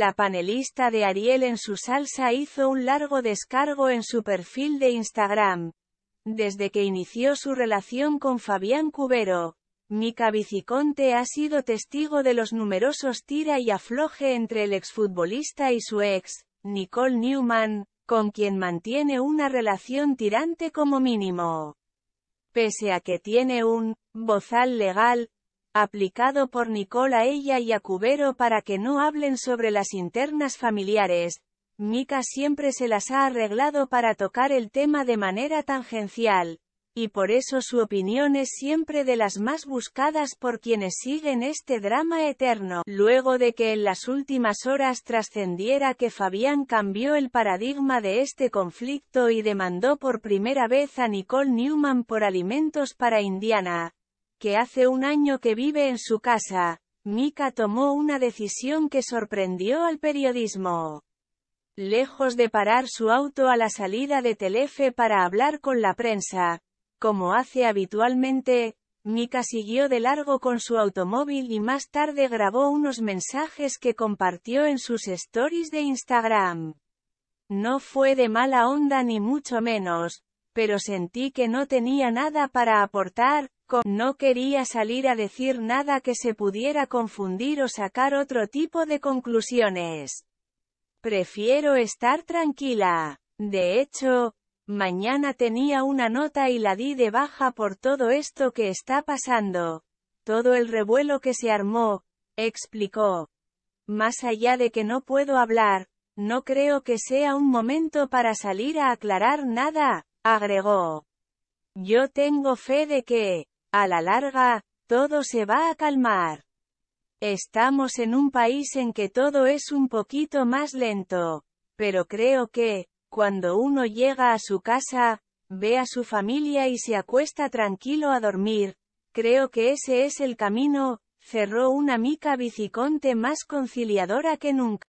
La panelista de Ariel en su salsa hizo un largo descargo en su perfil de Instagram. Desde que inició su relación con Fabián Cubero, Mica Biciconte ha sido testigo de los numerosos tira y afloje entre el exfutbolista y su ex, Nicole Newman, con quien mantiene una relación tirante como mínimo. Pese a que tiene un bozal legal, aplicado por Nicole a ella y a Cubero para que no hablen sobre las internas familiares, Mika siempre se las ha arreglado para tocar el tema de manera tangencial, y por eso su opinión es siempre de las más buscadas por quienes siguen este drama eterno. Luego de que en las últimas horas trascendiera que Fabián cambió el paradigma de este conflicto y demandó por primera vez a Nicole Newman por alimentos para Indiana, que hace un año que vive en su casa, Mika tomó una decisión que sorprendió al periodismo. Lejos de parar su auto a la salida de Telefe para hablar con la prensa, como hace habitualmente, Mika siguió de largo con su automóvil y más tarde grabó unos mensajes que compartió en sus stories de Instagram. No fue de mala onda ni mucho menos, pero sentí que no tenía nada para aportar, no quería salir a decir nada que se pudiera confundir o sacar otro tipo de conclusiones. Prefiero estar tranquila. De hecho, mañana tenía una nota y la di de baja por todo esto que está pasando. Todo el revuelo que se armó, explicó. Más allá de que no puedo hablar, no creo que sea un momento para salir a aclarar nada, Agregó. Yo tengo fe de que, a la larga, todo se va a calmar. Estamos en un país en que todo es un poquito más lento, pero creo que, cuando uno llega a su casa, ve a su familia y se acuesta tranquilo a dormir, creo que ese es el camino, cerró una mica biciconte más conciliadora que nunca.